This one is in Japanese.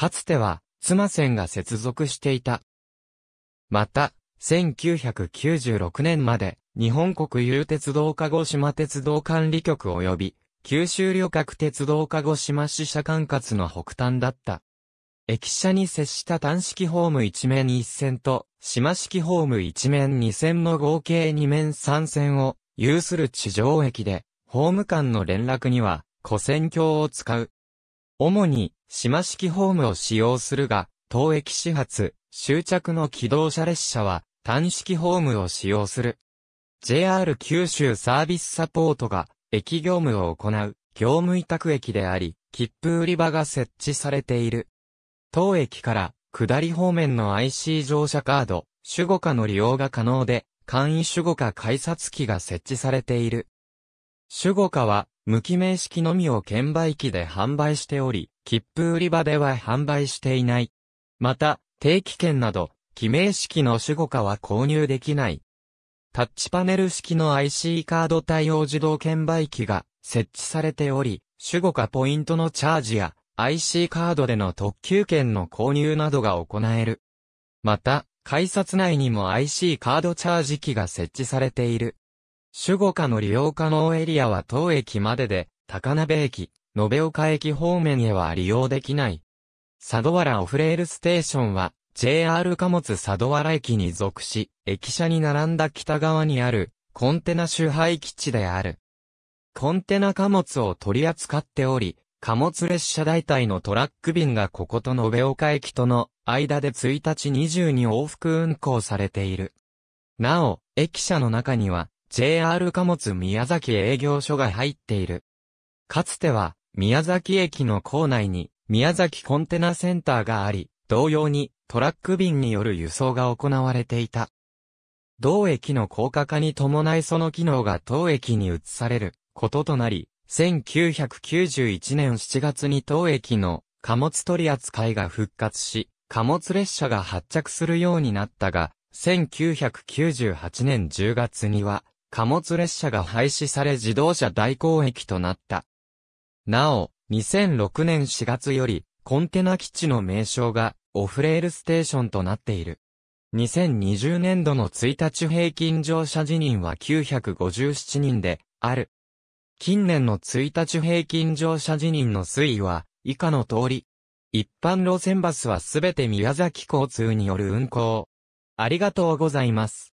かつては、妻船が接続していた。また、1996年まで、日本国有鉄道鹿児島鉄道管理局及び、九州旅客鉄道鹿児島支社管轄の北端だった。駅舎に接した単式ホーム1面1線と、島式ホーム1面2線の合計2面3線を有する地上駅で、ホーム間の連絡には、古線橋を使う。主に、島式ホームを使用するが、当駅始発、終着の機動車列車は、単式ホームを使用する。JR 九州サービスサポートが、駅業務を行う、業務委託駅であり、切符売り場が設置されている。当駅から、下り方面の IC 乗車カード、守護下の利用が可能で、簡易守護課改札機が設置されている。主語化は、無記名式のみを券売機で販売しており、切符売り場では販売していない。また、定期券など、記名式の主語化は購入できない。タッチパネル式の IC カード対応自動券売機が設置されており、主語化ポイントのチャージや IC カードでの特急券の購入などが行える。また、改札内にも IC カードチャージ機が設置されている。守護下の利用可能エリアは当駅までで、高鍋駅、延岡駅方面へは利用できない。佐渡原オフレールステーションは、JR 貨物佐渡原駅に属し、駅舎に並んだ北側にある、コンテナ周配基地である。コンテナ貨物を取り扱っており、貨物列車代替のトラック便がここと延岡駅との間で1日20に往復運行されている。なお、駅舎の中には、JR 貨物宮崎営業所が入っている。かつては、宮崎駅の構内に、宮崎コンテナセンターがあり、同様に、トラック便による輸送が行われていた。同駅の高架化に伴いその機能が当駅に移されることとなり、1991年7月に当駅の貨物取扱いが復活し、貨物列車が発着するようになったが、1998年10月には、貨物列車が廃止され自動車代行駅となった。なお、2006年4月より、コンテナ基地の名称が、オフレールステーションとなっている。2020年度の1日平均乗車辞任は957人で、ある。近年の1日平均乗車辞任の推移は、以下の通り。一般路線バスはすべて宮崎交通による運行。ありがとうございます。